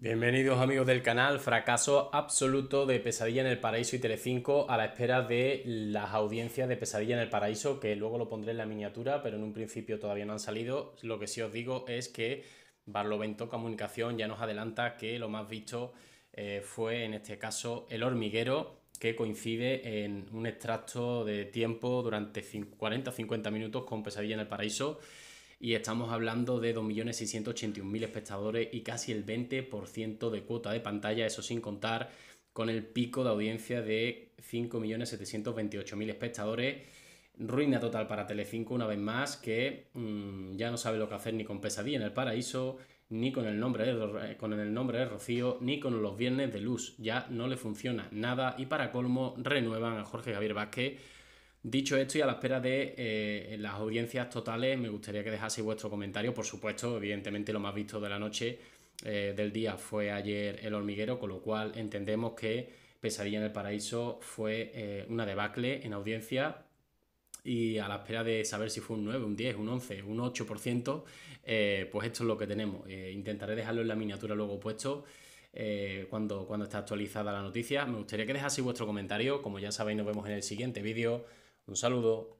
Bienvenidos amigos del canal, fracaso absoluto de Pesadilla en el Paraíso y Telecinco a la espera de las audiencias de Pesadilla en el Paraíso, que luego lo pondré en la miniatura, pero en un principio todavía no han salido. Lo que sí os digo es que Barlovento Comunicación ya nos adelanta que lo más visto eh, fue en este caso El Hormiguero, que coincide en un extracto de tiempo durante 40-50 minutos con Pesadilla en el Paraíso y estamos hablando de 2.681.000 espectadores y casi el 20% de cuota de pantalla, eso sin contar con el pico de audiencia de 5.728.000 espectadores. Ruina total para Telecinco una vez más que mm, ya no sabe lo que hacer ni con Pesadilla en el Paraíso, ni con el, nombre de, eh, con el nombre de Rocío, ni con los Viernes de Luz. Ya no le funciona nada y para colmo renuevan a Jorge Javier Vázquez Dicho esto y a la espera de eh, las audiencias totales, me gustaría que dejaseis vuestro comentario. Por supuesto, evidentemente lo más visto de la noche eh, del día fue ayer El Hormiguero, con lo cual entendemos que Pesadilla en el Paraíso fue eh, una debacle en audiencia y a la espera de saber si fue un 9, un 10, un 11, un 8%, pues esto es lo que tenemos. intentaré dejarlo en la miniatura luego puesto cuando, cuando está actualizada la noticia. Me gustaría que dejaseis vuestro comentario. Como ya sabéis, nos vemos en el siguiente vídeo. Un saludo.